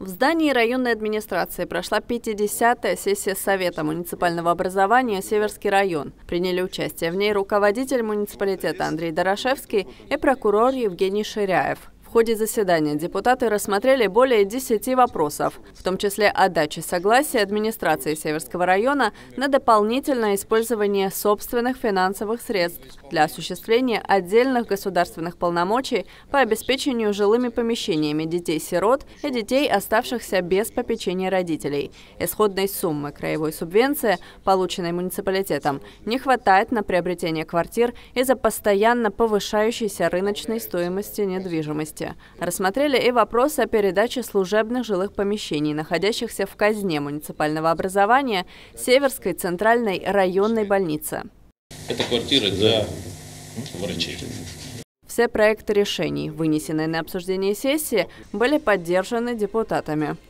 В здании районной администрации прошла 50-я сессия Совета муниципального образования «Северский район». Приняли участие в ней руководитель муниципалитета Андрей Дорошевский и прокурор Евгений Ширяев. В ходе заседания депутаты рассмотрели более 10 вопросов, в том числе о даче согласия администрации Северского района на дополнительное использование собственных финансовых средств для осуществления отдельных государственных полномочий по обеспечению жилыми помещениями детей-сирот и детей, оставшихся без попечения родителей. Исходной суммы краевой субвенции, полученной муниципалитетом, не хватает на приобретение квартир из-за постоянно повышающейся рыночной стоимости недвижимости проекте. Рассмотрели и вопрос о передаче служебных жилых помещений, находящихся в казне муниципального образования Северской центральной районной больницы. Это квартира для врачей. Все проекты решений, вынесенные на обсуждение сессии, были поддержаны депутатами.